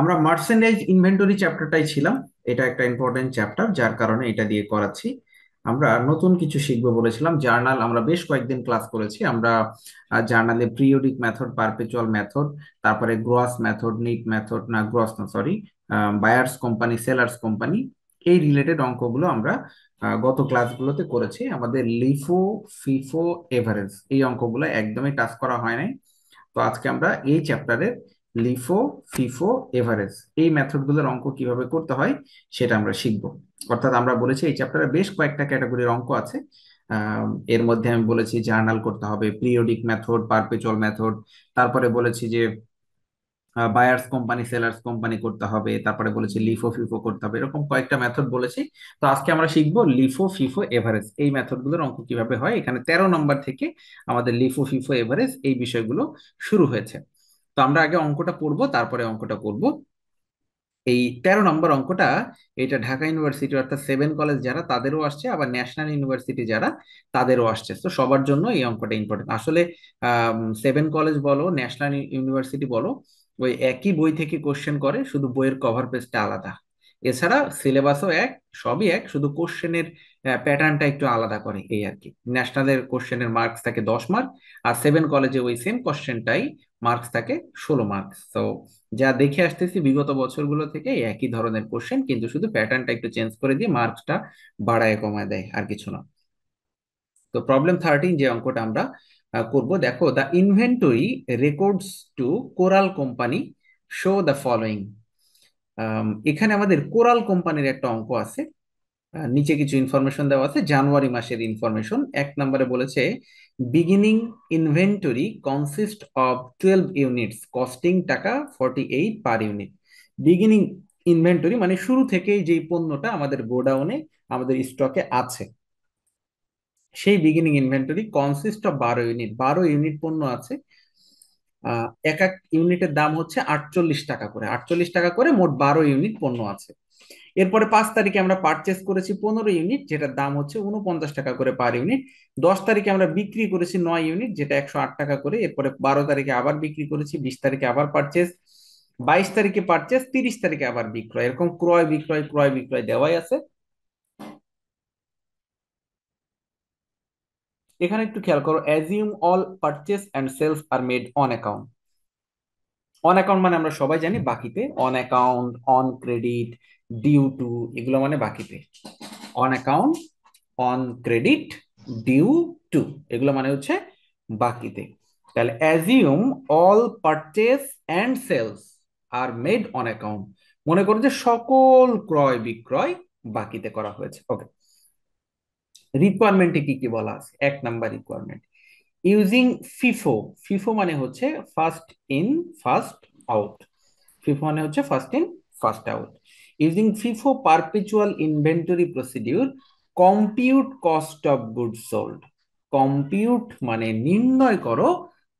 আমরা merchandise inventory চ্যাপ্টারটাই ছিলাম এটা একটা ইম্পর্টেন্ট চ্যাপ্টার যার কারণে এটা দিয়ে করাচ্ছি আমরা নতুন কিছু শিখবো বলেছিলাম জার্নাল আমরা বেশ কয়েকদিন ক্লাস করেছি আমরা জার্নালে প্রিওডিক মেথড পারপেচুয়াল মেথড তারপরে গ্রস মেথড নিট মেথড না গ্রস না sorry buyers company sellers company এই রিলেটেড অঙ্কগুলো আমরা গত ক্লাসগুলোতে করেছি আমাদের লিফো ফিফো এভারেজ এই অঙ্কগুলো একদমই টাচ করা হয় নাই তো আজকে আমরা এই চ্যাপ্টারের লিফো ফিফো এভারেজ এই মেথডগুলোর অঙ্ক কিভাবে করতে হয় সেটা আমরা শিখব অর্থাৎ আমরা বলেছি এই চ্যাপ্টারে বেশ কয়েকটা ক্যাটাগরির অঙ্ক আছে এর মধ্যে আমি বলেছি জার্নাল করতে হবে পিরিয়ডিক মেথড পারপেচুয়াল মেথড তারপরে বলেছি যে বায়ার্স কোম্পানি সেলার্স কোম্পানি করতে হবে তারপরে বলেছি লিফো ফিফো করতে হবে এরকম কয়েকটা মেথড বলেছি তো আজকে আমরা শিখবো লিফো ফিফো এভারেজ এই মেথডগুলোর অঙ্ক কিভাবে হয় এখানে তেরো নম্বর থেকে আমাদের লিফো ফিফো এভারেজ এই বিষয়গুলো শুরু হয়েছে তো আমরা আগে অঙ্কটা পড়বো তারপরে অঙ্কটা করব এই তেরো নম্বর অঙ্কটা এটা ঢাকা ইউনিভার্সিটি অর্থাৎ সেভেন কলেজ যারা তাদেরও আসছে আবার ন্যাশনাল ইউনিভার্সিটি যারা তাদেরও আসছে তো সবার জন্য এই অঙ্কটা ইম্পর্টেন্ট আসলে সেভেন কলেজ বলো ন্যাশনাল ইউনিভার্সিটি বলো ওই একই বই থেকে কোশ্চেন করে শুধু বইয়ের কভার পেজটা আলাদা এছাড়া সিলেবাসও এক সবই এক শুধু কোশ্চেনের প্যাটার্নটা একটু আলাদা করে এই আর কি ন্যাশনালের কোশ্চেনের মার্কস থাকে দশ মার্ক আর সেভেন কলেজে ওই সেম কোশ্চেনটাই মার্কস থাকে ষোলো মার্কস তো যা দেখে আসতেছি বিগত বছরগুলো থেকে একই ধরনের কোশ্চেন কিন্তু শুধু প্যাটার্নটা একটু চেঞ্জ করে দিয়ে মার্কসটা বাড়ায় কমায় দেয় আর কিছু না তো প্রবলেম থার্টিন যে অঙ্কটা আমরা করব দেখো the inventory records to Coral company show the following এখানে আমাদের কোরাল কোম্পানির একটা অঙ্ক আছে নিচে কিছু ইনফরমেশন দেওয়া আছে জানুয়ারি মাসের ইনফরমেশন এক নম্বরে বলেছে beginning inventory consist of twelve units costing টাকা forty eight per unit beginning inventory মানে শুরু থেকেই যেই পণ্যটা আমাদের গোডাউনে আমাদের স্টকে আছে সেই বিগিনিং ইনভেন্টরি কনসিস্ট অফ বারো ইউনিট বারো ইউনিট পণ্য আছে এক এক ইউনিটের দাম হচ্ছে আটচল্লিশ টাকা করে আটচল্লিশ টাকা করে মোট বারো ইউনিট পণ্য আছে এরপরে পাঁচ তারিখে আমরা পারচেস করেছি পনেরো ইউনিট যেটার দাম হচ্ছে উনপঞ্চাশ টাকা করে পার ইউনিট দশ তারিখে আমরা বিক্রি করেছি নয় ইউনিট যেটা একশো আট টাকা করে এরপরে বারো তারিখে আবার বিক্রি করেছি বিশ তারিখে আবার পারচেস বাইশ তারিখে পারচেস তিরিশ তারিখে আবার বিক্রয় এরকম ক্রয় বিক্রয় ক্রয় বিক্রয় দেওয়াই আছে এখানে একটু খেয়াল করো assume all purchase and sales আর made on account on account মানে আমরা সবাই জানি বাকিতে on account on credit due to এগুলো মানে বাকিতে on account on credit due to এগুলো মানে হচ্ছে বাকিতে তাহলে assume all purchase and sales আর মেড অন অ্যাকাউন্ট মনে করুন যে সকল ক্রয় বিক্রয় বাকিতে করা হয়েছে ওকে রিকোয়ারমেন্টে কি কি বলা আছে এক number requirement using FIFO FIFO মানে হচ্ছে first in first out FIFO মানে হচ্ছে first in first out Using FIFO perpetual inventory procedure, compute cost of goods sold. Compute মানে নির্ণয় করো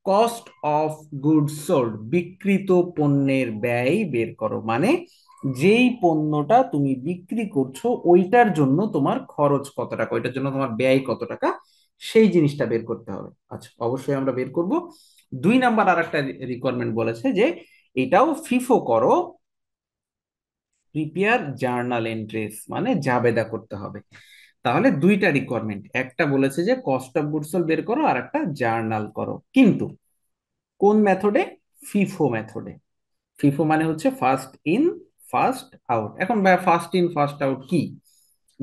কস্ট অফ goods sold, বিক্রিত পণ্যের ব্যয় বের করো মানে যেই পণ্যটা তুমি বিক্রি করছো ওইটার জন্য তোমার খরচ কত টাকা ওইটার জন্য তোমার ব্যয় কত টাকা সেই জিনিসটা বের করতে হবে আচ্ছা অবশ্যই আমরা বের করব দুই নাম্বার আর একটা রিকোয়ারমেন্ট বলেছে যে এটাও ফিফো করো প্রিপেয়ার জার্নাল এন্ট্রিজ মানে জাবেদা করতে হবে তাহলে দুইটা রিকোয়ারমেন্ট একটা বলেছে যে কস্ট অফ গুডসল বের করো আর একটা জার্নাল করো কিন্তু কোন মেথডে ফিফো মেথডে ফিফো মানে হচ্ছে ফার্স্ট ইন ফার্স্ট আউট এখন ফার্স্ট ইন ফার্স্ট আউট কি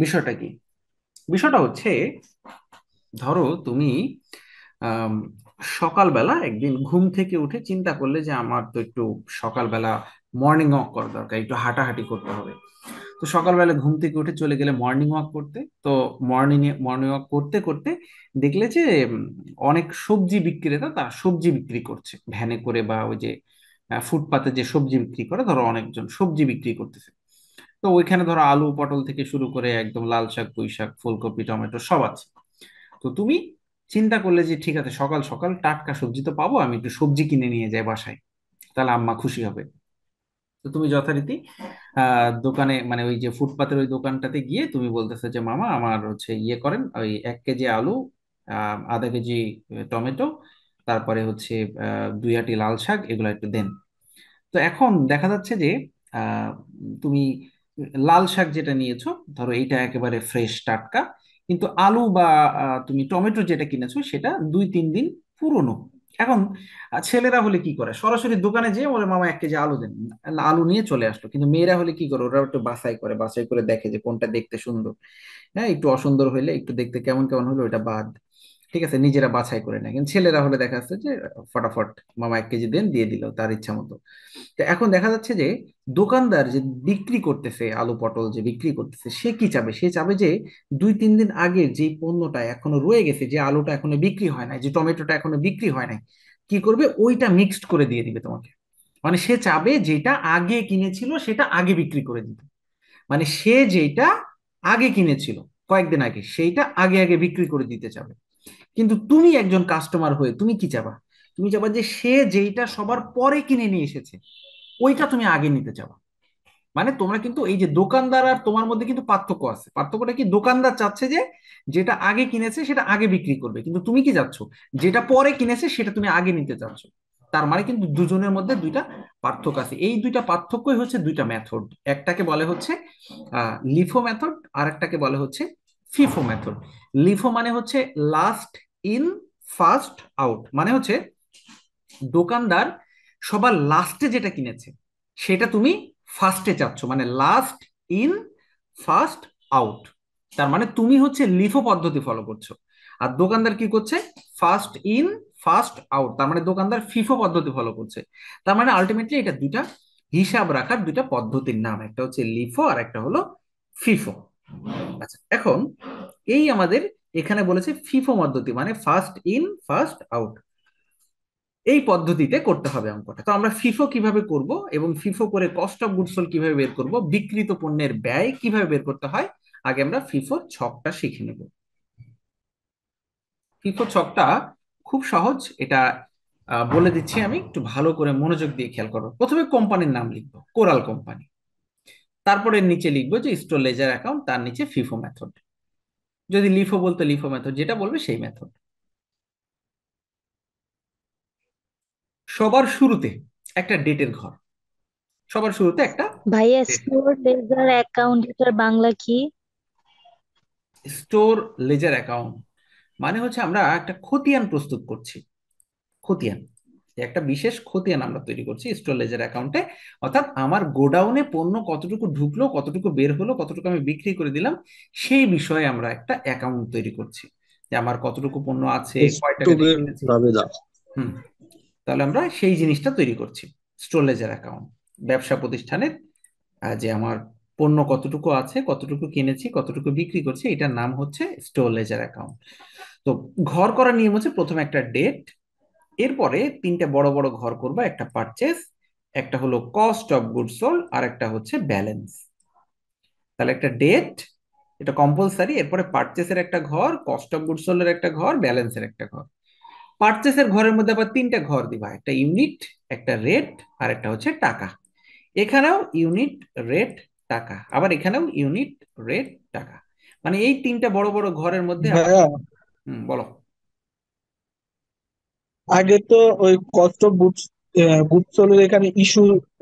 বিষয়টা কি বিষয়টা হচ্ছে ধরো তুমি সকালবেলা একদিন ঘুম থেকে উঠে চিন্তা করলে যে আমার তো একটু সকালবেলা মর্নিং ওয়াক করা দরকার একটু হাঁটাহাঁটি করতে হবে তো সকালবেলা ঘুম থেকে উঠে চলে গেলে মর্নিং ওয়াক করতে তো মর্নিং মর্নিং ওয়াক করতে করতে দেখলে যে অনেক সবজি বিক্রেতা তারা সবজি বিক্রি করছে ভ্যানে করে বা ওই যে ফুটপাতে যে সবজি বিক্রি করে ধরো অনেকজন সবজি বিক্রি করতেছে তো ওইখানে ধরো আলু পটল থেকে শুরু করে একদম লাল শাক পুঁই শাক ফুলকপি টমেটো সব আছে তো তুমি চিন্তা করলে যে ঠিক আছে সকাল সকাল টাটকা সবজি তো পাবো আমি একটু সবজি কিনে নিয়ে যাই বাসায় তাহলে আম্মা খুশি হবে তো তুমি যথারীতি আহ দোকানে মানে ওই যে ফুটপাতের ওই দোকানটাতে গিয়ে তুমি বলতেছো যে মামা আমার হচ্ছে ইয়ে করেন ওই এক কেজি আলু আহ আধা কেজি টমেটো তারপরে হচ্ছে আহ দুই আটি লাল শাক এগুলো একটু দেন তো এখন দেখা যাচ্ছে যে আহ তুমি লাল শাক যেটা নিয়েছো ধরো এইটা একেবারে ফ্রেশ টাটকা কিন্তু আলু বা আহ, তুমি টমেটো যেটা কিনেছো সেটা দুই তিন দিন পুরনো এখন ছেলেরা হলে কি করে সরাসরি দোকানে যেয়ে ওরা মামা এক কেজি আলু দেন আলু নিয়ে চলে আসলো কিন্তু মেয়েরা হলে কি করে ওরা একটু বাছাই করে বাছাই করে দেখে যে কোনটা দেখতে সুন্দর হ্যাঁ একটু অসুন্দর হইলে একটু দেখতে কেমন কেমন হলো ওটা বাদ ঠিক আছে নিজেরা বাছাই করে নেয় কিন্তু ছেলেরা হলে দেখা যাচ্ছে যে ফটাফট মামা এক কেজি দেন দিয়ে দিল তার ইচ্ছা মতো এখন দেখা যাচ্ছে যে দোকানদার যে বিক্রি করতেছে আলু পটল যে বিক্রি করতেছে সে কি চাবে সে চাবে যে দুই তিন দিন আগের যে পণ্যটা এখনো রয়ে গেছে যে আলুটা এখনো বিক্রি হয় নাই যে টমেটোটা এখনো বিক্রি হয় নাই কি করবে ওইটা মিক্সড করে দিয়ে দিবে তোমাকে মানে সে চাবে যেটা আগে কিনেছিল সেটা আগে বিক্রি করে দিতে মানে সে যেটা আগে কিনেছিল কয়েকদিন আগে সেইটা আগে আগে বিক্রি করে দিতে চাবে কিন্তু তুমি একজন কাস্টমার হয়ে তুমি কি চাবা তুমি চাবা যে সে যেইটা সবার পরে কিনে নিয়ে এসেছে ওইটা তুমি আগে নিতে চাবা মানে তোমরা কিন্তু এই যে দোকানদার আর তোমার মধ্যে কিন্তু পার্থক্য আছে পার্থক্যটা কি দোকানদার চাচ্ছে যে যেটা আগে কিনেছে সেটা আগে বিক্রি করবে কিন্তু তুমি কি চাচ্ছ যেটা পরে কিনেছে সেটা তুমি আগে নিতে চাচ্ছ তার মানে কিন্তু দুজনের মধ্যে দুইটা পার্থক্য আছে এই দুইটা পার্থক্যই হচ্ছে দুইটা মেথড একটাকে বলে হচ্ছে আহ লিফো মেথড আর একটাকে বলে হচ্ছে ফিফো মেথড লিফো মানে হচ্ছে লাস্ট ইন ফার্স্ট আউট মানে হচ্ছে দোকানদার সবার লাস্টে যেটা কিনেছে সেটা তুমি ফার্স্টে চাচ্ছ মানে লাস্ট ইন ফার্স্ট আউট তার মানে তুমি হচ্ছে লিফো পদ্ধতি ফলো করছো আর দোকানদার কি করছে ফার্স্ট ইন ফার্স্ট আউট তার মানে দোকানদার ফিফো পদ্ধতি ফলো করছে তার মানে আলটিমেটলি এটা দুটা হিসাব রাখার দুটা পদ্ধতির নাম একটা হচ্ছে লিফো আর একটা হলো ফিফো আচ্ছা এখন এই আমাদের এখানে বলেছে ফিফো পদ্ধতি মানে ফার্স্ট ইন ফার্স্ট আউট এই পদ্ধতিতে করতে হবে অঙ্কটা তো আমরা ফিফো কিভাবে করব এবং ফিফো করে কস্ট অফ গুডস কিভাবে বের করব বিক্রিত পণ্যের ব্যয় কিভাবে বের করতে হয় আগে আমরা ফিফো ছকটা শিখে নেব ফিফো ছকটা খুব সহজ এটা বলে দিচ্ছি আমি একটু ভালো করে মনোযোগ দিয়ে খেয়াল করবো প্রথমে কোম্পানির নাম লিখবো কোরাল কোম্পানি তারপরে নিচে লিখবো যে স্টোর লেজার অ্যাকাউন্ট তার নিচে ফিফো মেথড যদি লিফো বলতো লিফো মেথড যেটা বলবে সেই মেথড সবার শুরুতে একটা ডেটের ঘর সবার শুরুতে একটা ভাই স্টোর লেজার অ্যাকাউন্ট বাংলা কি স্টোর লেজার অ্যাকাউন্ট মানে হচ্ছে আমরা একটা খতিয়ান প্রস্তুত করছি খতিয়ান একটা বিশেষ খতিয়ান আমরা তৈরি করছি স্টোরেজের অ্যাকাউন্টে অর্থাৎ আমার গোডাউনে পণ্য কতটুকু ঢুকলো কতটুকু বের হলো কতটুকু আমি বিক্রি করে দিলাম সেই বিষয়ে আমরা একটা অ্যাকাউন্ট তৈরি করছি যে আমার কতটুকু পণ্য আছে হম তাহলে আমরা সেই জিনিসটা তৈরি করছি স্টোরেজের অ্যাকাউন্ট ব্যবসা প্রতিষ্ঠানের যে আমার পণ্য কতটুকু আছে কতটুকু কিনেছি কতটুকু বিক্রি করছি এটার নাম হচ্ছে স্টোরেজের অ্যাকাউন্ট তো ঘর করার নিয়ম হচ্ছে প্রথমে একটা ডেট এরপরে তিনটে বড় বড় ঘর করবা একটা পারচেস একটা হলো কস্ট অফ গুড সোল্ড আর একটা হচ্ছে ব্যালেন্স তাহলে একটা ডেট এটা কম্পালসারি এরপরে পারচেসের একটা ঘর কস্ট অফ গুড সোল্ডের একটা ঘর ব্যালেন্সের একটা ঘর পারচেসের ঘরের মধ্যে আবার তিনটা ঘর দিবা একটা ইউনিট একটা রেট আর একটা হচ্ছে টাকা এখানেও ইউনিট রেট টাকা আবার এখানেও ইউনিট রেট টাকা মানে এই তিনটা বড় বড় ঘরের মধ্যে হুম বলো আগে তো ওই কস্ট অফ গুডস এখানে ইস্যু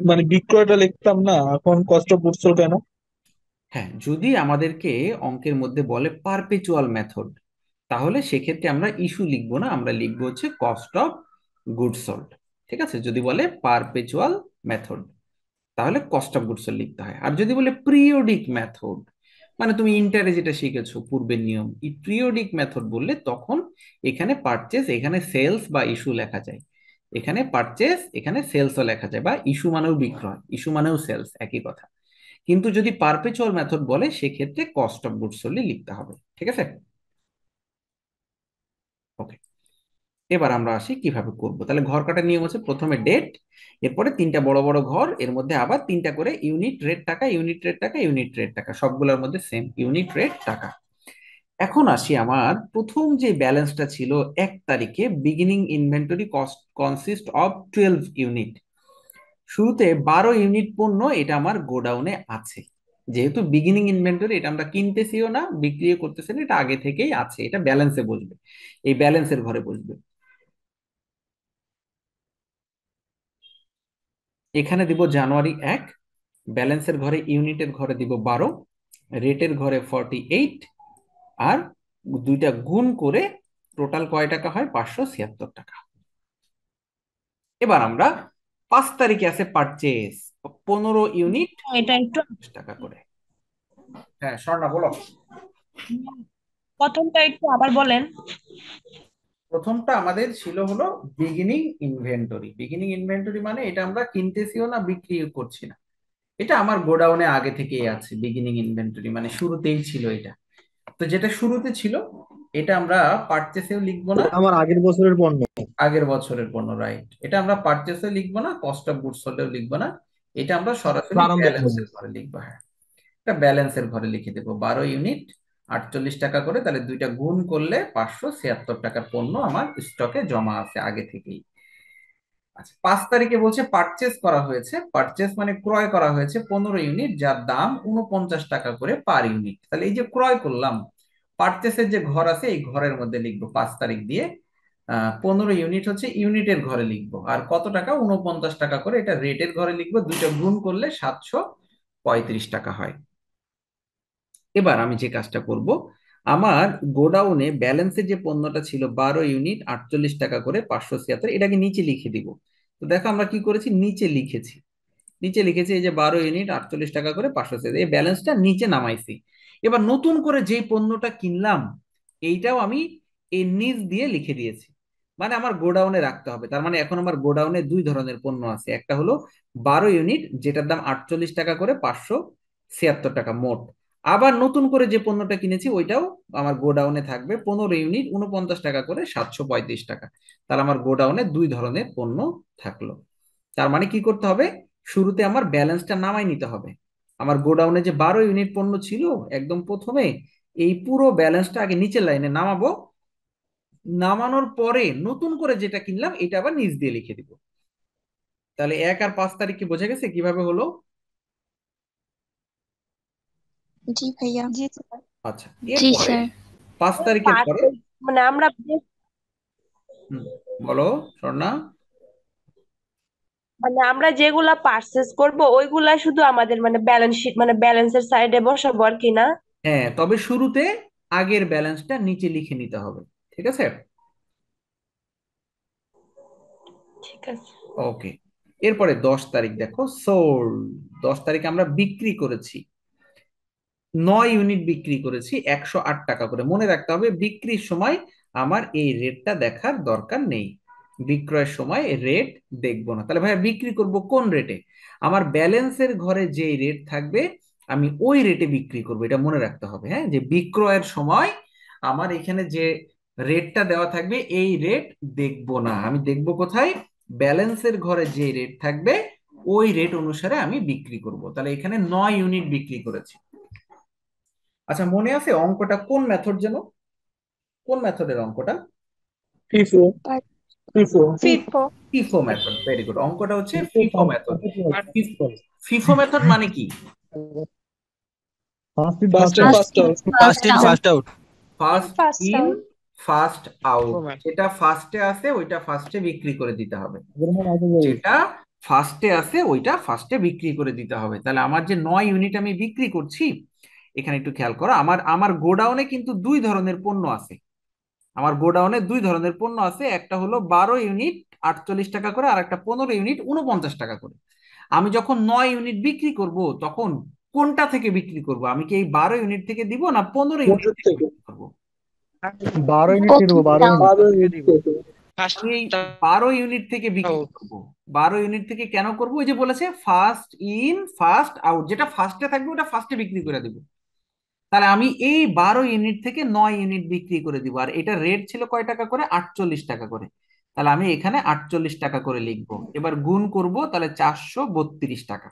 মানে বিক্রয়টা লিখতাম না এখন কস্ট অফ কেন হ্যাঁ যদি আমাদেরকে অঙ্কের মধ্যে বলে পারপেচুয়াল মেথড তাহলে সেক্ষেত্রে আমরা ইস্যু লিখবো না আমরা লিখবো হচ্ছে কস্ট অফ গুড সোল্ড ঠিক আছে যদি বলে পারপেচুয়াল মেথড তাহলে কস্ট অফ গুডস লিখতে হয় আর যদি বলে প্রিওডিক মেথড মানে তুমি ইন্টারে যেটা শিখেছো পূর্বের নিয়ম পিরিয়ডিক মেথড বললে তখন এখানে পারচেস এখানে সেলস বা ইস্যু লেখা যায় এখানে পারচেস এখানে সেলসও লেখা যায় বা ইস্যু মানেও বিক্রয় ইস্যু মানেও সেলস একই কথা কিন্তু যদি পারপেচুয়াল মেথড বলে সেক্ষেত্রে কস্ট অফ গুডস লিখতে হবে ঠিক আছে ওকে এবার আমরা আসি কিভাবে করব তাহলে ঘর কাটার নিয়ম হচ্ছে প্রথমে ডেট এরপরে তিনটা বড় বড় ঘর এর মধ্যে আবার তিনটা করে ইউনিট রেট টাকা ইউনিট রেট টাকা ইউনিট রেট টাকা সবগুলোর মধ্যে সেম ইউনিট রেট টাকা এখন আসি আমার প্রথম যে ব্যালেন্সটা ছিল এক তারিখে beginning inventory cost consist of twelve unit শুরুতে বারো ইউনিট পণ্য এটা আমার গোডাউনে আছে যেহেতু বিগিনিং ইনভেন্টরি এটা আমরা কিনতেছিও না বিক্রিও করতেছি না এটা আগে থেকেই আছে এটা ব্যালেন্সে বসবে এই ব্যালেন্সের ঘরে বসবে এখানে দিব জানুয়ারি এক ব্যালেন্সের ঘরে ইউনিটের ঘরে দিব বারো রেটের ঘরে ফর্টি এইট আর দুইটা গুণ করে টোটাল কয় টাকা হয় পাঁচশো ছিয়াত্তর টাকা এবার আমরা পাঁচ তারিখে আছে পারচেজ পনেরো ইউনিট হ্যাঁ, এটা একটু টাকা করে হ্যাঁ স্বর্ণা বলো প্রথমটা একটু আবার বলেন প্রথমটা আমাদের ছিল হলো বিগিনিং ইনভেন্টরি বিগিনিং ইনভেন্টরি মানে এটা আমরা কিনতেছিও না বিক্রিও করছি না এটা আমার গোডাউনে আগে থেকেই আছে বিগিনিং ইনভেন্টরি মানে শুরুতেই ছিল এটা তো যেটা শুরুতে ছিল এটা আমরা পারচেসেও লিখবো না আমার আগের বছরের পণ্য আগের বছরের পণ্য রাইট এটা আমরা পারচেসে লিখবো না কস্ট অফ গুডস সোল্ডেও লিখবো না এটা আমরা সরাসরি ব্যালেন্সের ঘরে লিখবো হ্যাঁ এটা ব্যালেন্সের ঘরে লিখে দেবো বারো ইউনিট আটচল্লিশ টাকা করে তাহলে দুইটা গুণ করলে পাঁচশো ছিয়াত্তর টাকার পণ্য আমার স্টকে জমা আছে আগে থেকেই আচ্ছা পাঁচ তারিখে বলছে পারচেস করা হয়েছে পারচেস মানে ক্রয় করা হয়েছে পনেরো ইউনিট যার দাম উনপঞ্চাশ টাকা করে পার ইউনিট তাহলে এই যে ক্রয় করলাম পারচেসের যে ঘর আছে এই ঘরের মধ্যে লিখবো পাঁচ তারিখ দিয়ে পনেরো ইউনিট হচ্ছে ইউনিটের ঘরে লিখবো আর কত টাকা উনপঞ্চাশ টাকা করে এটা রেটের ঘরে লিখবো দুইটা গুণ করলে সাতশো পঁয়ত্রিশ টাকা হয় এবার আমি যে কাজটা করব আমার গোডাউনে ব্যালেন্সে যে পণ্যটা ছিল বারো ইউনিট আটচল্লিশ টাকা করে পাঁচশো ছিয়াত্তর এটাকে নিচে লিখে দিব তো দেখো আমরা কি করেছি নিচে লিখেছি নিচে লিখেছি এই যে বারো ইউনিট আটচল্লিশ টাকা করে পাঁচশো ছিয়াত্তর এই ব্যালেন্সটা নিচে নামাইছি এবার নতুন করে যে পণ্যটা কিনলাম এইটাও আমি এই নিচ দিয়ে লিখে দিয়েছি মানে আমার গোডাউনে রাখতে হবে তার মানে এখন আমার গোডাউনে দুই ধরনের পণ্য আছে একটা হলো বারো ইউনিট যেটার দাম আটচল্লিশ টাকা করে পাঁচশো ছিয়াত্তর টাকা মোট আবার নতুন করে যে পণ্যটা কিনেছি ওইটাও আমার গোডাউনে থাকবে পনেরো ইউনিট উনপঞ্চাশ টাকা করে সাতশো পঁয়ত্রিশ টাকা তাহলে আমার গোডাউনে দুই ধরনের পণ্য থাকলো তার মানে কি করতে হবে শুরুতে আমার ব্যালেন্সটা নামাই নিতে হবে আমার গোডাউনে যে বারো ইউনিট পণ্য ছিল একদম প্রথমে এই পুরো ব্যালেন্সটা আগে নিচের লাইনে নামাবো নামানোর পরে নতুন করে যেটা কিনলাম এটা আবার নিচ দিয়ে লিখে দিব তাহলে এক আর পাঁচ তারিখ কি বোঝা গেছে কিভাবে হলো জি ভাইয়া জি আচ্ছা জি স্যার পাঁচ তারিখের পরে মানে আমরা বলো স্বর্ণা মানে আমরা যেগুলা পারচেজ করব ওইগুলা শুধু আমাদের মানে ব্যালেন্স শীট মানে ব্যালেন্সের সাইডে বসাবো আর কি না হ্যাঁ তবে শুরুতে আগের ব্যালেন্সটা নিচে লিখে নিতে হবে ঠিক আছে ঠিক আছে ওকে এরপরে দশ তারিখ দেখো সোল্ড দশ তারিখ আমরা বিক্রি করেছি নয় ইউনিট বিক্রি করেছি একশো আট টাকা করে মনে রাখতে হবে বিক্রির সময় আমার এই রেটটা দেখার দরকার নেই বিক্রয়ের সময় রেট দেখব না তাহলে ভাইয়া বিক্রি করব কোন রেটে আমার ব্যালেন্সের ঘরে যে রেট থাকবে আমি ওই রেটে বিক্রি করব এটা মনে রাখতে হবে হ্যাঁ যে বিক্রয়ের সময় আমার এখানে যে রেটটা দেওয়া থাকবে এই রেট দেখব না আমি দেখব কোথায় ব্যালেন্সের ঘরে যে রেট থাকবে ওই রেট অনুসারে আমি বিক্রি করব তাহলে এখানে নয় ইউনিট বিক্রি করেছি আচ্ছা মনে আছে অঙ্কটা কোন মেথড যেন কোন মেথডের অঙ্কটা FIFO FIFO FIFO FIFO method very good অঙ্কটা হচ্ছে ফিফো মেথড ফিফো মেথড মানে কি first in first out first in first out যেটা ফার্স্টে আসে ওইটা ফার্স্টে বিক্রি করে দিতে হবে যেটা ফার্স্টে আসে ওইটা ফার্স্টে বিক্রি করে দিতে হবে তাহলে আমার যে নয় ইউনিট আমি বিক্রি করছি এখানে একটু খেয়াল করো আমার আমার গোডাউনে কিন্তু দুই ধরনের পণ্য আছে আমার গোডাউনে দুই ধরনের পণ্য আছে একটা হলো বারো ইউনিট আটচল্লিশ টাকা করে আর একটা পনেরো ইউনিট উনপঞ্চাশ টাকা করে আমি যখন নয় ইউনিট বিক্রি করব তখন কোনটা থেকে বিক্রি করব আমি কি এই বারো ইউনিট থেকে দিব না পনেরো ইউনিট থেকে বিক্রি করবো বারো ইউনিট বারো ইউনিট থেকে বিক্রি করবো বারো ইউনিট থেকে কেন করবো ওই যে বলেছে ফার্স্ট ইন ফার্স্ট আউট যেটা ফার্স্টে থাকবে ওটা ফার্স্টে বিক্রি করে দেবো তাহলে আমি এই বারো ইউনিট থেকে নয় ইউনিট বিক্রি করে দিব আর এটা রেট ছিল কয় টাকা করে আটচল্লিশ টাকা করে তাহলে আমি এখানে আটচল্লিশ টাকা করে লিখবো এবার গুণ করব তাহলে চারশো বত্রিশ টাকা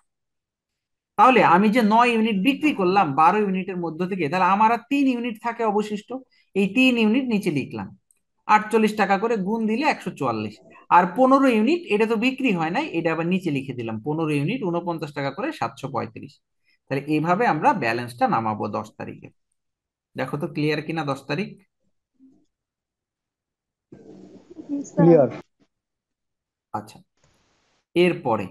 তাহলে আমি যে নয় ইউনিট বিক্রি করলাম বারো ইউনিটের মধ্য থেকে তাহলে আমার আর তিন ইউনিট থাকে অবশিষ্ট এই তিন ইউনিট নিচে লিখলাম আটচল্লিশ টাকা করে গুণ দিলে একশো চুয়াল্লিশ আর পনেরো ইউনিট এটা তো বিক্রি হয় নাই এটা আবার নিচে লিখে দিলাম পনেরো ইউনিট উনপঞ্চাশ টাকা করে সাতশো পঁয়ত্রিশ তাহলে এইভাবে আমরা ব্যালেন্সটা নামাবো দশ তারিখে দেখো তো ক্লিয়ার কিনা দশ তারিখ ক্লিয়ার আচ্ছা এরপরে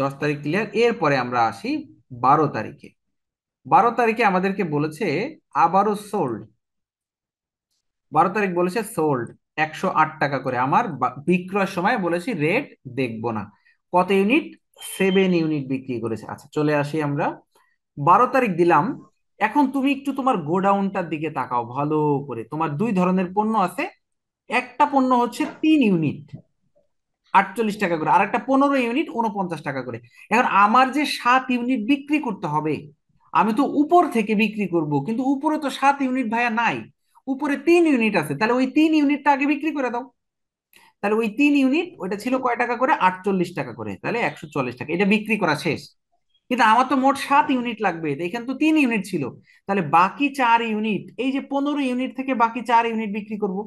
দশ তারিখ ক্লিয়ার এরপরে আমরা আসি বারো তারিখে বারো তারিখে আমাদেরকে বলেছে আবারও সোল্ড বারো তারিখ বলেছে সোল্ড একশো আট টাকা করে আমার বিক্রয়ের সময় বলেছি রেট দেখব না কত ইউনিট সেভেন ইউনিট বিক্রি করেছে আচ্ছা চলে আসি আমরা বারো তারিখ দিলাম এখন তুমি একটু তোমার গোডাউনটার দিকে তাকাও ভালো করে তোমার দুই ধরনের পণ্য আছে একটা পণ্য হচ্ছে তিন ইউনিট আটচল্লিশ টাকা করে আর একটা পনেরো ইউনিট উনপঞ্চাশ টাকা করে এখন আমার যে সাত ইউনিট বিক্রি করতে হবে আমি তো উপর থেকে বিক্রি করব কিন্তু উপরে তো সাত ইউনিট ভাইয়া নাই উপরে তিন ইউনিট আছে তাহলে ওই তিন ইউনিটটা আগে বিক্রি করে দাও তাহলে ওই তিন ইউনিট ওটা ছিল কয় টাকা করে আটচল্লিশ টাকা করে তাহলে একশো চল্লিশ টাকা এটা বিক্রি করা শেষ কিন্তু আমার তো মোট সাত ইউনিট লাগবে এখানে তো তিন ইউনিট ছিল তাহলে বাকি চার ইউনিট এই যে পনেরো ইউনিট থেকে বাকি চার ইউনিট বিক্রি করব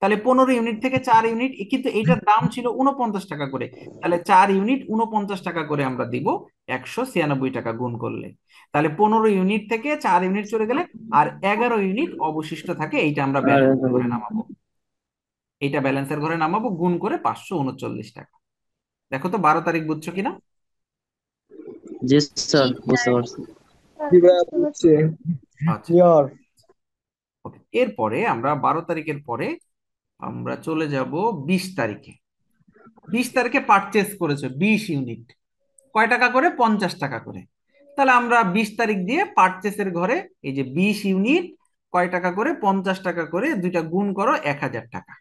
তাহলে পনেরো ইউনিট থেকে চার ইউনিট কিন্তু এটার দাম ছিল উনপঞ্চাশ টাকা করে তাহলে চার ইউনিট উনপঞ্চাশ টাকা করে আমরা দিব একশো ছিয়ানব্বই টাকা গুণ করলে তাহলে পনেরো ইউনিট থেকে চার ইউনিট চলে গেলে আর এগারো ইউনিট অবশিষ্ট থাকে এইটা আমরা করে নামাবো এটা ব্যালেন্সের ঘরে নামাবো গুণ করে পাঁচশো উনচল্লিশ টাকা দেখো তো বারো তারিখ বুঝছো কিনা আচ্ছা। এরপরে আমরা বারো তারিখের পরে আমরা চলে যাব বিশ তারিখে বিশ তারিখে পারচেস করেছে বিশ ইউনিট কয় টাকা করে পঞ্চাশ টাকা করে তাহলে আমরা বিশ তারিখ দিয়ে পারচেসের ঘরে এই যে বিশ ইউনিট কয় টাকা করে পঞ্চাশ টাকা করে দুইটা গুণ করো এক হাজার টাকা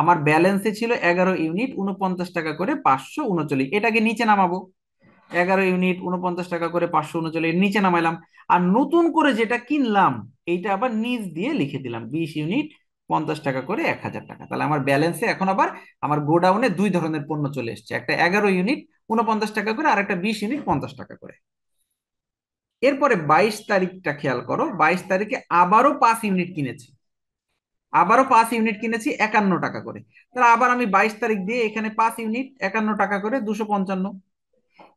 আমার ব্যালেন্সে ছিল এগারো ইউনিট উনপঞ্চাশ টাকা করে পাঁচশো উনচল্লিশ এটাকে নিচে নামাবো এগারো ইউনিট উনপঞ্চাশ টাকা করে পাঁচশো উনচল্লিশ নিচে নামাইলাম আর নতুন করে যেটা কিনলাম এইটা আবার নিজ দিয়ে লিখে দিলাম বিশ ইউনিট পঞ্চাশ টাকা করে এক হাজার টাকা তাহলে আমার ব্যালেন্সে এখন আবার আমার গোডাউনে দুই ধরনের পণ্য চলে এসছে একটা এগারো ইউনিট উনপঞ্চাশ টাকা করে আর একটা বিশ ইউনিট পঞ্চাশ টাকা করে এরপরে বাইশ তারিখটা খেয়াল করো বাইশ তারিখে আবারও পাঁচ ইউনিট কিনেছে আবারও পাঁচ ইউনিট কিনেছি একান্ন টাকা করে তাহলে আবার আমি বাইশ তারিখ দিয়ে এখানে পাঁচ ইউনিট একান্ন টাকা করে দুশো পঞ্চান্ন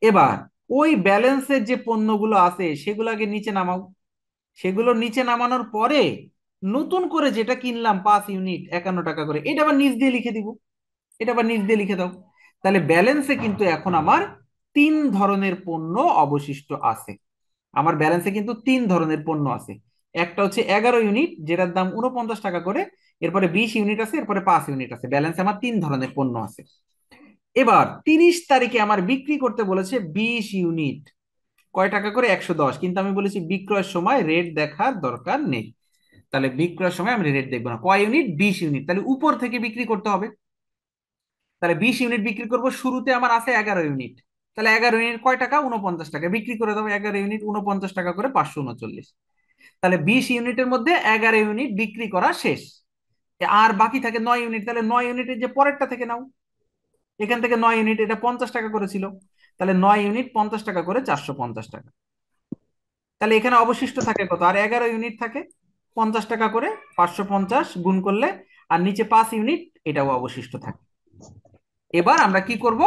এবার ওই ব্যালেন্সের যে পণ্যগুলো আছে সেগুলোকে নিচে নামাও সেগুলো নিচে নামানোর পরে নতুন করে যেটা কিনলাম পাঁচ ইউনিট একান্ন টাকা করে এটা আবার নিচ দিয়ে লিখে দিব এটা আবার নিচ দিয়ে লিখে দাও তাহলে ব্যালেন্সে কিন্তু এখন আমার তিন ধরনের পণ্য অবশিষ্ট আছে আমার ব্যালেন্সে কিন্তু তিন ধরনের পণ্য আছে একটা হচ্ছে এগারো ইউনিট যেটার দাম উনপঞ্চাশ টাকা করে এরপরে বিশ ইউনিট আছে এরপরে পাঁচ ইউনিট আছে ব্যালেন্স আমার তিন ধরনের পণ্য আছে এবার তিরিশ তারিখে আমার বিক্রি করতে বলেছে বিশ ইউনিট কয় টাকা করে একশো দশ কিন্তু আমি বলেছি বিক্রয়ের সময় রেট দেখার দরকার নেই তাহলে বিক্রয়ের সময় আমি রেট দেখবো না কয় ইউনিট বিশ ইউনিট তাহলে উপর থেকে বিক্রি করতে হবে তাহলে বিশ ইউনিট বিক্রি করব শুরুতে আমার আছে এগারো ইউনিট তাহলে এগারো ইউনিট কয় টাকা উনপঞ্চাশ টাকা বিক্রি করে দেবো এগারো ইউনিট উনপঞ্চাশ টাকা করে পাঁচশো উনচল্লিশ তাহলে বিশ ইউনিটের মধ্যে এগারো ইউনিট বিক্রি করা শেষ আর বাকি থাকে নয় ইউনিট তাহলে নয় ইউনিটের যে পরেরটা থেকে নাও এখান থেকে নয় ইউনিট এটা পঞ্চাশ টাকা করেছিল তাহলে নয় ইউনিট পঞ্চাশ টাকা করে চারশো পঞ্চাশ টাকা তাহলে এখানে অবশিষ্ট থাকে কত আর এগারো ইউনিট থাকে পঞ্চাশ টাকা করে পাঁচশো পঞ্চাশ গুণ করলে আর নিচে পাঁচ ইউনিট এটাও অবশিষ্ট থাকে এবার আমরা কি করব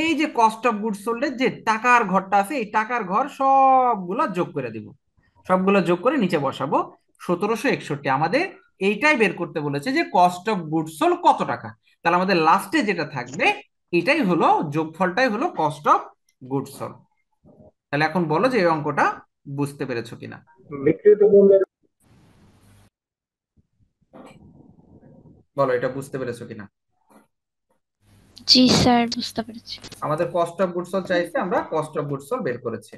এই যে কস্ট অফ গুডস সোল্ডের যে টাকার ঘরটা আছে এই টাকার ঘর সবগুলা যোগ করে দিব সবগুলো যোগ করে নিচে বসাবো সতেরোশো একষট্টি আমাদের এইটাই বের করতে বলেছে যে কস্ট অফ গুডস হল কত টাকা তাহলে আমাদের লাস্টে যেটা থাকবে এটাই হলো যোগফলটাই হলো কস্ট অফ গুডস হল তাহলে এখন বলো যে এই অঙ্কটা বুঝতে পেরেছো কিনা বলো এটা বুঝতে পেরেছো কিনা জি স্যার বুঝতে পেরেছি আমাদের কস্ট অফ গুডস চাইছে আমরা কস্ট অফ গুডস বের করেছি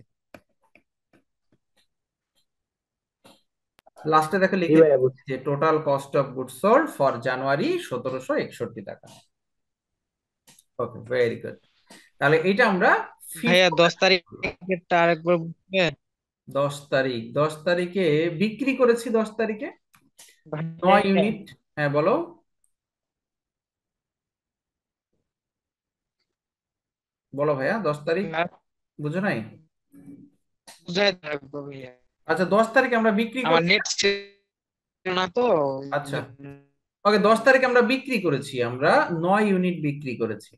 লাস্টে দেখো লিখে যে total cost of goods sold for January সতেরোশো একষট্টি টাকা ওকে ভেরি গুড তাহলে এটা আমরা ভাইয়া আরেকবার তারিখ তারিখে বিক্রি করেছি দশ তারিখে নয় ইউনিট হ্যাঁ, হ্যাঁ।, হ্যাঁ বলো বলো ভাইয়া দশ তারিখ বুঝো নাই বুঝাই থাকবো ভাইয়া আচ্ছা দশ তারিখে আমরা বিক্রি আচ্ছা ওকে দশ তারিখে আমরা বিক্রি করেছি আমরা নয় ইউনিট বিক্রি করেছি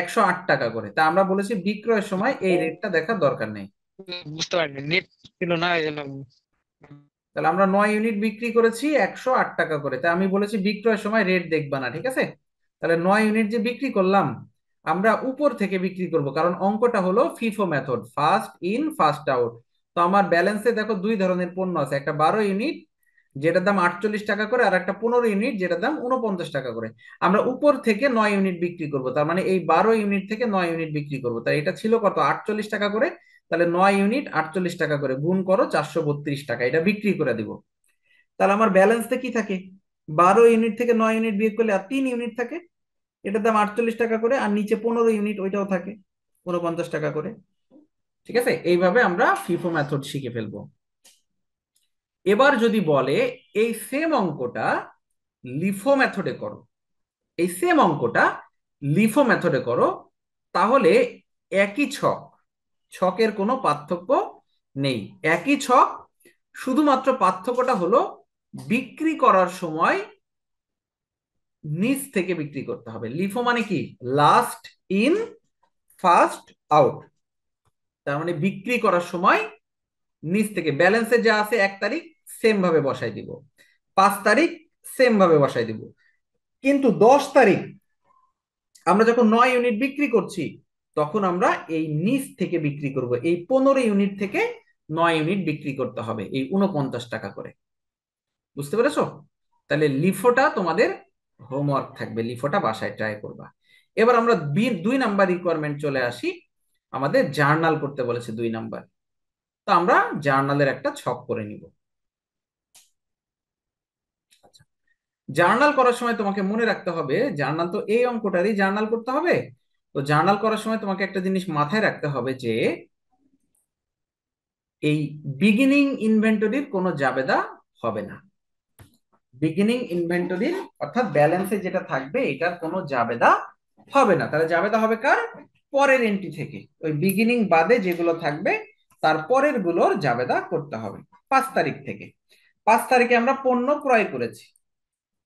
একশো আট টাকা করে তা আমরা বলেছি বিক্রয়ের সময় এই রেটটা দেখার দরকার নেই বুঝতে পারিনি নেট ছিল না তাহলে আমরা নয় ইউনিট বিক্রি করেছি একশো আট টাকা করে তাই আমি বলেছি বিক্রয়ের সময় রেট দেখবা না ঠিক আছে তাহলে নয় ইউনিট যে বিক্রি করলাম আমরা উপর থেকে বিক্রি করব কারণ অঙ্কটা হলো FIFO method first in first out তো আমার ব্যালেন্সে দেখো দুই ধরনের পণ্য আছে একটা বারো ইউনিট যেটার দাম আটচল্লিশ টাকা করে আর একটা পনেরো ইউনিট যেটার দাম উনপঞ্চাশ টাকা করে আমরা উপর থেকে নয় ইউনিট বিক্রি করব তার মানে এই বারো ইউনিট থেকে নয় ইউনিট বিক্রি করব তাই এটা ছিল কত আটচল্লিশ টাকা করে তাহলে নয় ইউনিট আটচল্লিশ টাকা করে গুণ করো চারশো বত্রিশ টাকা এটা বিক্রি করে দিব তাহলে আমার ব্যালেন্সতে কি থাকে বারো ইউনিট থেকে নয় ইউনিট বিয়ে করলে আর তিন ইউনিট থাকে এটার দাম আটচল্লিশ টাকা করে আর নিচে পনেরো ইউনিট ওইটাও থাকে উনপঞ্চাশ টাকা করে ঠিক আছে এইভাবে আমরা ফিফো ম্যাথড শিখে ফেলবো এবার যদি বলে এই সেম অঙ্কটা লিফো ম্যাথডে করো এই সেম অঙ্কটা লিফো মেথডে করো তাহলে একই ছক ছকের কোনো পার্থক্য নেই একই ছক শুধুমাত্র পার্থক্যটা হলো বিক্রি করার সময় নিচ থেকে বিক্রি করতে হবে লিফো মানে কি লাস্ট ইন ফার্স্ট আউট তার মানে বিক্রি করার সময় নিচ থেকে ব্যালেন্সে যা আছে এক তারিখ সেম ভাবে বসাই দিব পাঁচ তারিখ সেম ভাবে বসাই দিব কিন্তু দশ তারিখ আমরা যখন নয় ইউনিট বিক্রি করছি তখন আমরা এই নিচ থেকে বিক্রি করব এই পনেরো ইউনিট থেকে নয় ইউনিট বিক্রি করতে হবে এই উনপঞ্চাশ টাকা করে বুঝতে পেরেছ তাহলে লিফোটা তোমাদের হোমওয়ার্ক থাকবে লিফোটা বাসায় ট্রাই করবা এবার আমরা দুই নাম্বার রিকোয়ারমেন্ট চলে আসি আমাদের জার্নাল করতে বলেছে দুই নাম্বার তো আমরা জার্নালের একটা ছক করে নিব আচ্ছা, জার্নাল করার সময় তোমাকে মনে রাখতে হবে জার্নাল তো এই অঙ্কটারই জার্নাল করতে হবে তো জার্নাল করার সময় তোমাকে একটা জিনিস মাথায় রাখতে হবে যে এই বিগিনিং ইনভেন্টরির কোনো জাবেদা হবে না বিগিনিং ইনভেন্টরির অর্থাৎ ব্যালেন্সে যেটা থাকবে এটার কোনো জাবেদা হবে না তাহলে জাবেদা হবে কার পরের এন্ট্রি থেকে ওই বিগিনিং বাদে যেগুলো থাকবে তার পরের গুলোর জাবেদা করতে হবে পাঁচ তারিখ থেকে পাঁচ তারিখে আমরা পণ্য ক্রয় করেছি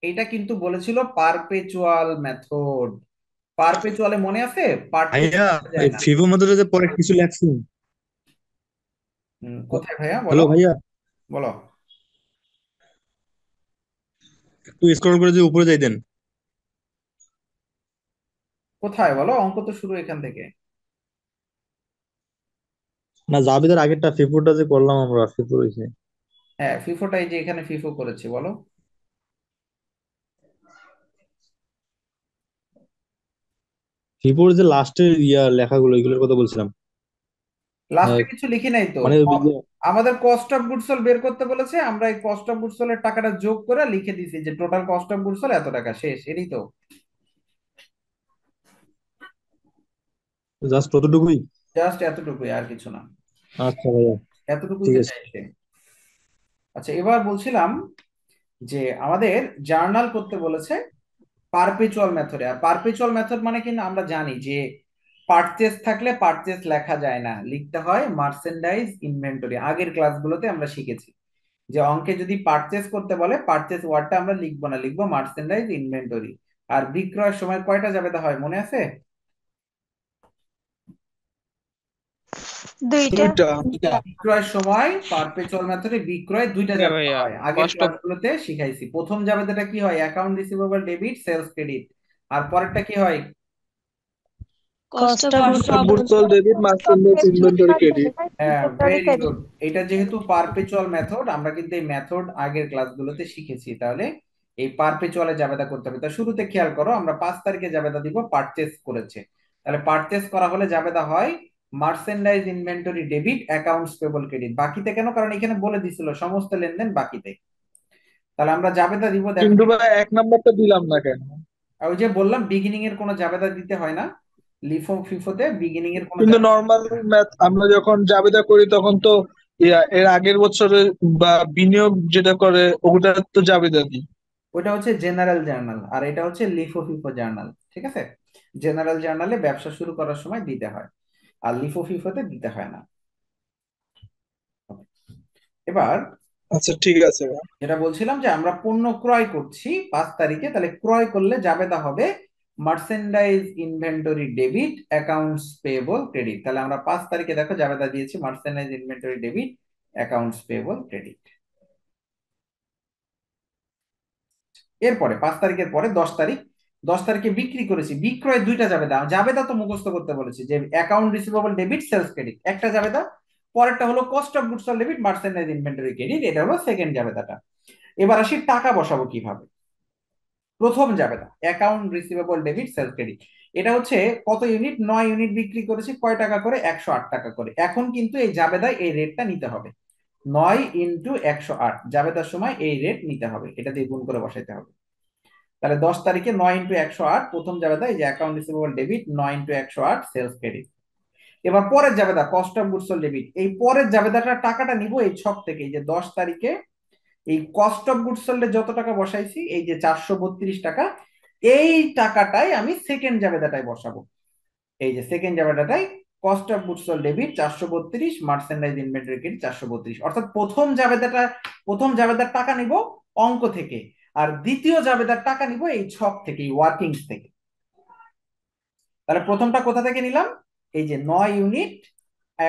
এটা কিন্তু বলেছিল পারপেচুয়াল মেথড পারপেচুয়ালে মনে আছে পরে কিছু কোথায় ভাইয়া বলো ভাইয়া বলো একটু স্ক্রল করে যে উপরে যাই দেন কোথায় বলো অঙ্ক তো শুরু এখান থেকে না জাবেদের আগেরটা ফিফোটা যে করলাম আমরা ফিফো হয়েছে হ্যাঁ ফিফোটাই যে এখানে ফিফো করেছে বলো ফিফোর যে লাস্টের ইয়া লেখাগুলো এগুলোর কথা বলছিলাম লাস্টে হ্যাঁ, কিছু লিখি নাই তো মানে আমাদের কস্ট অফ গুডস সোল্ড বের করতে বলেছে আমরা এই কস্ট অফ গুডস সোল্ড এর টাকাটা যোগ করে লিখে দিয়েছি যে total cost of goods sold এত টাকা শেষ এরই তো জাস্ট ততটুকুই জাস্ট এতটুকুই আর কিছু না আচ্ছা ভাইয়া এতটুকুই চাইছে আচ্ছা এবার বলছিলাম যে আমাদের জার্নাল করতে বলেছে পারপেচুয়াল মেথডে আর পারপেচুয়াল মেথড মানে কিন্তু আমরা জানি যে পারচেস থাকলে পারচেস লেখা যায় না লিখতে হয় মার্সেন্ডাইজ ইনভেন্টরি আগের ক্লাসগুলোতে আমরা শিখেছি যে অঙ্কে যদি পারচেস করতে বলে পারচেস ওয়ার্ডটা আমরা লিখবো না লিখবো মার্সেন্ডাইজ ইনভেন্টরি আর বিক্রয়ের সময় কয়টা যাবে তা হয় মনে আছে দুইটা ডেবিট সেলস ক্রেডিট আর পরেরটা কি হয় হ্যাঁ, এটা যেহেতু পারপেচুয়াল মেথড আমরা কিন্তু এই মেথড আগের ক্লাসগুলোতে শিখেছি তাহলে এই পারপেচুয়ালে জাবেদা করতে হবে তা শুরুতে খেয়াল করো আমরা পাঁচ তারিখে জাবেদা দিব পারচেস করেছে তাহলে পারচেস করা হলে জাবেদা হয় merchandise inventory debit accounts payable credit বাকিতে কেন কারণ এখানে বলে দিছিল সমস্ত লেনদেন বাকিতে তাহলে আমরা জাবেদা দিব কিন্তু ভাই এক নাম্বারটা দিলাম না কেন ওই যে বললাম বিগিনিং এর কোনো জাবেদা দিতে হয় না লিফো ফিফোতে বিগিনিং এর কোনো কিন্তু নরমাল ম্যাথ আমরা যখন জাবেদা করি তখন তো এর আগের বছরে বা বিনিয়োগ যেটা করে ওটা তো জাবেদা দি ওটা হচ্ছে জেনারেল জার্নাল আর এটা হচ্ছে লিফো ফিফো জার্নাল ঠিক আছে জেনারেল জার্নালে ব্যবসা শুরু করার সময় দিতে হয় আর লিফো ফিফোতে দিতে হয় না এবার আচ্ছা ঠিক আছে যেটা বলছিলাম যে আমরা পণ্য ক্রয় করছি পাঁচ তারিখে তাহলে ক্রয় করলে তা হবে merchandise inventory debit accounts payable credit তাহলে আমরা পাঁচ তারিখে দেখো তা দিয়েছি merchandise inventory debit accounts payable credit এরপরে পাঁচ তারিখের পরে দশ তারিখ দশ তারিখে বিক্রি করেছি বিক্রয় দুইটা জাবেদা জাবেদা তো মুখস্থ করতে বলেছি যে account receivable debit sales credit একটা জাবেদা পরেরটা হলো cost of goods of debit merchandise inventory credit এটা হলো সেকেন্ড জাবেদাটা এবার আসি টাকা বসাবো কিভাবে প্রথম জাবেদা account receivable debit sales credit এটা হচ্ছে কত ইউনিট নয় ইউনিট বিক্রি করেছি কয় টাকা করে একশো আট টাকা করে এখন কিন্তু এই জাবেদায় এই রেটটা নিতে হবে নয় ইন্টু একশো আট জাবেদার সময় এই রেট নিতে হবে এটা দিয়ে গুণ করে বসাইতে হবে তাহলে দশ তারিখে নয় ইন্টু একশো আট প্রথম দা এই যে অ্যাকাউন্ট রিসিভেবল ডেবিট নয় ইন্টু একশো আট সেলস ক্রেডিট এবার পরের দা কস্ট অফ গুডস ডেবিট এই পরের দাটা টাকাটা নিব এই ছক থেকে এই যে দশ তারিখে এই কস্ট অফ গুডস সোল্ডে যত টাকা বসাইছি এই যে চারশো বত্রিশ টাকা এই টাকাটাই আমি সেকেন্ড জাবেদাটায় বসাবো এই যে সেকেন্ড দাটাই cost of goods sold debit চারশো বত্রিশ মার্চেন্ডাইজ ইনভেন্টরি ক্রেডিট চারশো বত্রিশ অর্থাৎ প্রথম জাবেদাটা প্রথম জাবেদার টাকা নিব অঙ্ক থেকে আর দ্বিতীয় জাবেদার টাকা নিব এই ছক থেকে ওয়ার্কিং থেকে তাহলে প্রথমটা কোথা থেকে নিলাম এই যে নয় ইউনিট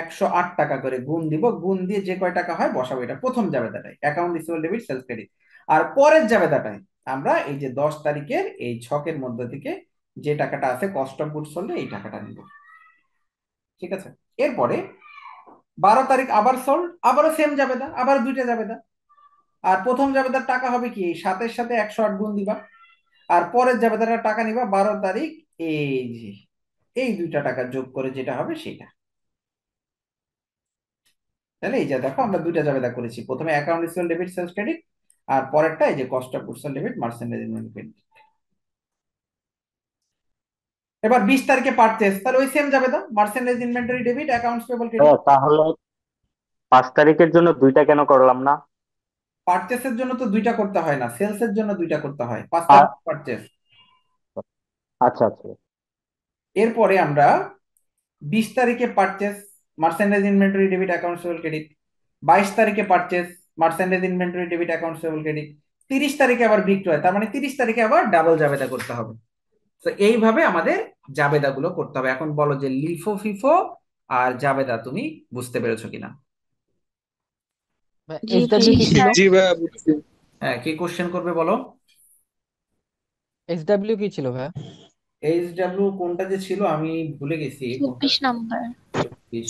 একশো আট টাকা করে গুণ দিব গুণ দিয়ে যে কয় টাকা হয় বসাবো এটা প্রথম জাবেদাটাই account receivable debit sales credit আর পরের জাবেদাটাই আমরা এই যে দশ তারিখের এই ছকের মধ্যে থেকে যে টাকাটা আছে কস্ট অফ গুডস সোল্ড এই টাকাটা নিব ঠিক আছে এরপরে বারো তারিখ আবার সোল্ড আবারও সেম জাবেদা আবার দুইটা জাবেদা আর প্রথম জাবেদার টাকা হবে কি সাতের সাথে একশো আট গুণ দিবা আর পরের তার টাকা নিবা বারো তারিখ এই যে এই দুইটা টাকা যোগ করে যেটা হবে সেটা তাহলে এই যে দেখো আমরা দুইটা জাবেদা করেছি প্রথমে account receivable debit sales credit আর পরেরটা এই যে cost of goods debit merchandise credit এবার বিশ তারিখে পারচেজ তাহলে ওই সেম যাবে তো merchandise inventory debit accounts payable credit তাহলে পাঁচ তারিখের জন্য দুইটা কেন করলাম না পারচেসের জন্য তো দুইটা করতে হয় না সেলসের জন্য দুইটা করতে হয় পাঁচটা পারচেস আচ্ছা আচ্ছা এরপরে আমরা বিশ তারিখে purchase merchandise inventory debit accounts payable credit বাইশ তারিখে purchase merchandise inventory debit accounts payable credit তিরিশ তারিখে আবার বিক্রয় তার মানে তিরিশ তারিখে আবার ডাবল জাবেদা করতে হবে তো এইভাবে আমাদের জাবেদাগুলো করতে হবে এখন বলো যে লিফো ফিফো আর জাবেদা তুমি বুঝতে পেরেছো কিনা জি ভাইয়া বুঝছি হ্যাঁ কি কোশ্চেন করবে বলো এইচডব্লিউ কি ছিল ভাইয়া এইচডব্লিউ কোনটা যে ছিল আমি ভুলে গেছি চব্বিশ নাম্বার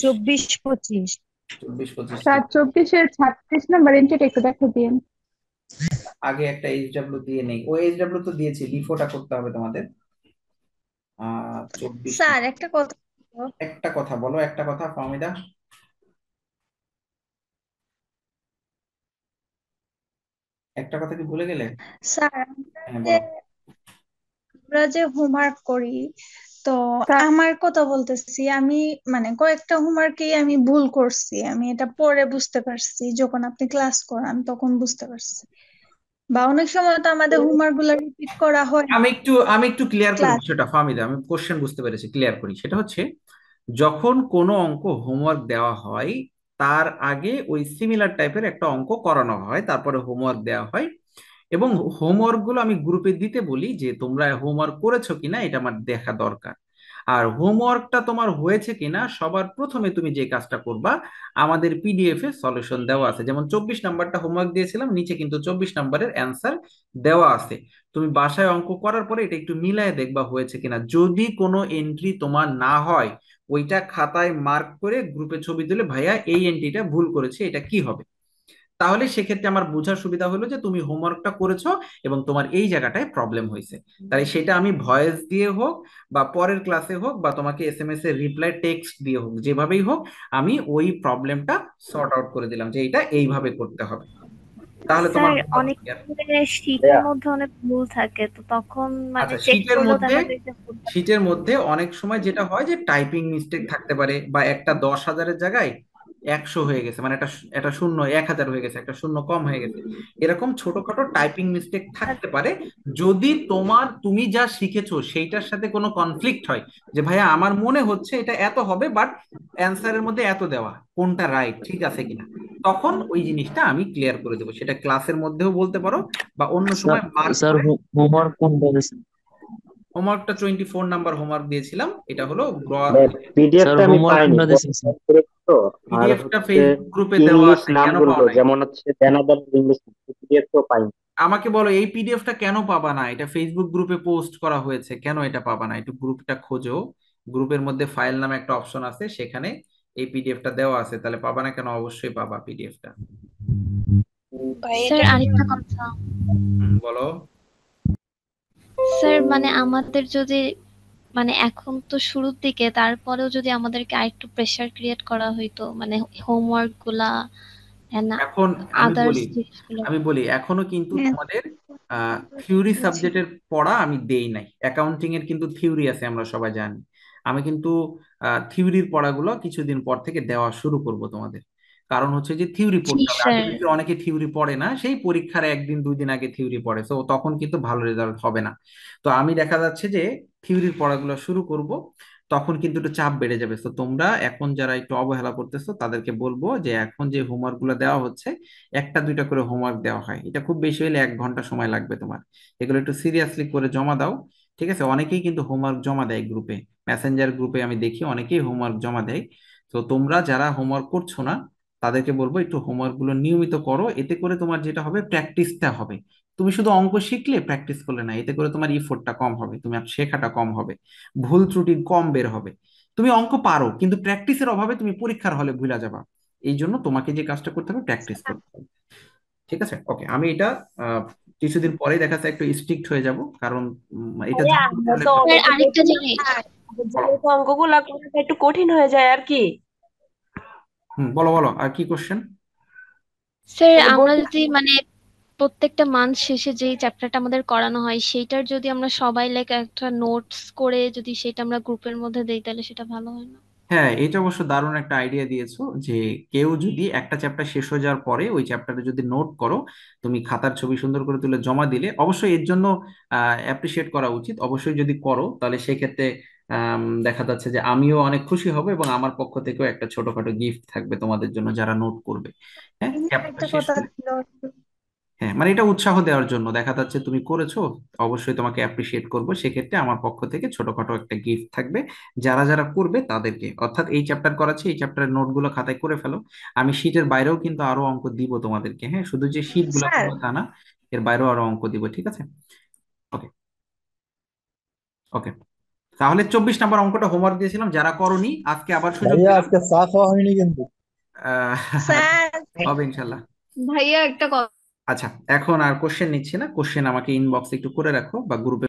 চব্বিশ পঁচিশ চব্বিশ পঁচিশ স্যার চব্বিশের ছাব্বিশ নাম্বার এন্ট্রিটা একটু দেখা দিন আগে একটা এইচডব্লিউ দিয়ে নেই ও এইচডব্লিউ তো দিয়েছি লিফোটা করতে হবে তোমাদের আহ চব্বিশ স্যার একটা কথা একটা কথা বলো একটা কথা ফর্মিদা একটা কথা কি ভুলে গেলে স্যার হ্যাঁ যে বলো আমরা যে হোমওয়ার্ক করি তো আমার কথা বলতেছি আমি মানে কয়েকটা হোমওয়ার্কেই আমি ভুল করছি আমি এটা পরে বুঝতে পারছি যখন আপনি ক্লাস করান তখন বুঝতে পারছি বা অনেক সময় তো আমাদের হোমওয়ার্ক গুলো রিপিট করা হয় আমি একটু আমি একটু ক্লিয়ার করি ক্লাস বিষয়টা ফাহমিদা আমি কোশ্চেন বুঝতে পেরেছি ক্লিয়ার করি সেটা হচ্ছে যখন কোনো অঙ্ক হোমওয়ার্ক দেওয়া হয় তার আগে ওই সিমিলার টাইপের একটা অঙ্ক করানো হয় তারপরে হোমওয়ার্ক দেওয়া হয় এবং হোমওয়ার্ক গুলো আমি গ্রুপে দিতে বলি যে তোমরা হোমওয়ার্ক করেছো কিনা এটা আমার দেখা দরকার আর হোমওয়ার্কটা তোমার হয়েছে কিনা সবার প্রথমে তুমি যে কাজটা করবা আমাদের পিডিএফ এ সলিউশন দেওয়া আছে যেমন চব্বিশ নাম্বারটা হোমওয়ার্ক দিয়েছিলাম নিচে কিন্তু চব্বিশ নাম্বারের অ্যান্সার দেওয়া আছে তুমি বাসায় অঙ্ক করার পরে এটা একটু মিলায় দেখবা হয়েছে কিনা যদি কোনো এন্ট্রি তোমার না হয় ওইটা খাতায় মার্ক করে গ্রুপে ছবি তুলে ভাইয়া এই এন্ট্রিটা ভুল করেছে এটা কি হবে তাহলে সেক্ষেত্রে আমার বোঝার সুবিধা হলো যে তুমি হোমওয়ার্কটা করেছো এবং তোমার এই জায়গাটায় প্রবলেম হয়েছে তাই সেটা আমি ভয়েস দিয়ে হোক বা পরের ক্লাসে হোক বা তোমাকে এস এম এস এর রিপ্লাই টেক্সট দিয়ে হোক যেভাবেই হোক আমি ওই প্রবলেমটা সর্ট আউট করে দিলাম যে এটা এইভাবে করতে হবে তাহলে তোমার অনেক শীতের মধ্যে অনেক ভুল থাকে তো তখন মানে আচ্ছা, শীতের মধ্যে শীতের মধ্যে অনেক সময় যেটা হয় যে টাইপিং মিস্টেক থাকতে পারে বা একটা দশ হাজারের জায়গায় একশো হয়ে গেছে মানে এটা এটা শূন্য এক হাজার হয়ে গেছে একটা শূন্য কম হয়ে গেছে এরকম ছোটখাটো টাইপিং মিস্টেক থাকতে পারে যদি তোমার তুমি যা শিখেছো সেইটার সাথে কোনো কনফ্লিক্ট হয় যে ভাইয়া আমার মনে হচ্ছে এটা এত হবে বাট অ্যান্সারের মধ্যে এত দেওয়া কোনটা রাইট ঠিক আছে কিনা তখন ওই জিনিসটা আমি ক্লিয়ার করে দেবো সেটা ক্লাসের মধ্যেও বলতে পারো বা অন্য সময় হোমওয়ার্ক হোমওয়ার্কটা টোয়েন্টি ফোর নাম্বার হোমওয়ার্ক দিয়েছিলাম এটা হলো মানে তো আর গ্রুপে দেওয়া আছে কেন পাওয়া যেমন হচ্ছে দেনাদার ইংলিশ পিডিএফ তো পাইনি আমাকে বলো এই পিডিএফটা কেন পাবা না এটা ফেসবুক গ্রুপে পোস্ট করা হয়েছে কেন এটা পাবা না একটু গ্রুপটা খোঁজো গ্রুপের মধ্যে ফাইল নামে একটা অপশন আছে সেখানে এই পিডিএফটা দেওয়া আছে তাহলে পাবা না কেন অবশ্যই পাবা পিডিএফটা স্যার বলো স্যার মানে আমাদের যদি মানে এখন তো শুরুর দিকে তারপরেও যদি আমাদেরকে আরেকটু প্রেসার ক্রিয়েট করা হইতো মানে হোমওয়ার্ক গুলা এখন আমি বলি আমি বলি এখনো কিন্তু হ্যাঁ। তোমাদের থিওরি সাবজেক্টের পড়া আমি দেই নাই অ্যাকাউন্টিং এর কিন্তু থিওরি আছে আমরা সবাই জানি আমি কিন্তু থিওরির পড়াগুলো কিছুদিন পর থেকে দেওয়া শুরু করব তোমাদের কারণ হচ্ছে যে থিওরি পড়তে হবে অনেকে থিওরি পড়ে না সেই পরীক্ষার একদিন দুই দিন আগে থিওরি পড়ে তো তখন কিন্তু ভালো রেজাল্ট হবে না তো আমি দেখা যাচ্ছে যে থিওরির পড়াগুলো শুরু করব তখন কিন্তু একটু চাপ বেড়ে যাবে তো তোমরা এখন যারা একটু অবহেলা করতেছো তাদেরকে বলবো যে এখন যে হোমওয়ার্ক গুলো দেওয়া হচ্ছে একটা দুইটা করে হোমওয়ার্ক দেওয়া হয় এটা খুব বেশি হলে এক ঘন্টা সময় লাগবে তোমার এগুলো একটু সিরিয়াসলি করে জমা দাও ঠিক আছে অনেকেই কিন্তু হোমওয়ার্ক জমা দেয় গ্রুপে মেসেঞ্জার গ্রুপে আমি দেখি অনেকেই হোমওয়ার্ক জমা দেয় তো তোমরা যারা হোমওয়ার্ক করছো না তাদেরকে বলবো একটু গুলো নিয়মিত করো এতে করে তোমার যেটা হবে প্র্যাকটিসটা হবে তুমি শুধু অঙ্ক শিখলে প্র্যাকটিস করলে না এতে করে তোমার ইফোর্টটা কম হবে আর শেখাটা কম হবে ভুল ত্রুটি কম বের হবে তুমি অঙ্ক পারো কিন্তু প্র্যাকটিসের অভাবে তুমি পরীক্ষার হলে ভুলে যাবা এই জন্য তোমাকে যে কাজটা করতে হবে প্র্যাকটিস আচ্ছা। করতে হবে ঠিক আছে ওকে আমি এটা কিছুদিন পরে দেখা যাচ্ছে একটু স্ট্রিক্ট হয়ে যাব কারণ এটা আরেকটা জিনিস হ্যাঁ, অঙ্কগুলো একটু কঠিন হয়ে যায় আর কি হুম বলো বলো আর কি কোশ্চেন স্যার আমরা যদি মানে প্রত্যেকটা মান্থ শেষে যেই চ্যাপ্টারটা আমাদের করানো হয় সেইটার যদি আমরা সবাই লাইক একটা নোটস করে যদি সেটা আমরা গ্রুপের মধ্যে দেই তাহলে সেটা ভালো হয় না হ্যাঁ এটা অবশ্য দারুণ একটা আইডিয়া দিয়েছো যে কেউ যদি একটা চ্যাপ্টার শেষ হয়ে যাওয়ার পরে ওই চ্যাপ্টারে যদি নোট করো তুমি খাতার ছবি সুন্দর করে তুলে জমা দিলে অবশ্যই এর জন্য অ্যাপ্রিসিয়েট করা উচিত অবশ্যই যদি করো তাহলে সেক্ষেত্রে দেখা যাচ্ছে যে আমিও অনেক খুশি হব এবং আমার পক্ষ থেকেও একটা ছোটখাটো গিফট থাকবে তোমাদের জন্য যারা নোট করবে হ্যাঁ চ্যাপ্টার হ্যাঁ, শেষ করে হ্যাঁ মানে এটা উৎসাহ দেওয়ার জন্য দেখা যাচ্ছে তুমি করেছো অবশ্যই তোমাকে অ্যাপ্রিসিয়েট করবো সেক্ষেত্রে আমার পক্ষ থেকে ছোটখাটো একটা গিফট থাকবে যারা যারা করবে তাদেরকে অর্থাৎ এই চ্যাপ্টার করাচ্ছে এই চ্যাপ্টারের নোটগুলো খাতায় করে ফেলো আমি শীটের বাইরেও কিন্তু আরো অঙ্ক দিব তোমাদেরকে হ্যাঁ শুধু যে শীটগুলো স্যার করবো তা না এর বাইরেও আরো অঙ্ক দিব ঠিক আছে ওকে ওকে তাহলে চব্বিশ নাম্বার অঙ্কটা হোমওয়ার্ক দিয়েছিলাম যারা করনি আজকে আবার সুযোগ আজকে হয়নি কিন্তু হবে ইনশাল্লাহ ভাইয়া একটা কথা আচ্ছা এখন আর কোশ্চেন নিচ্ছি না কোশ্চেন আমাকে ইনবক্স একটু করে রাখো বা গ্রুপে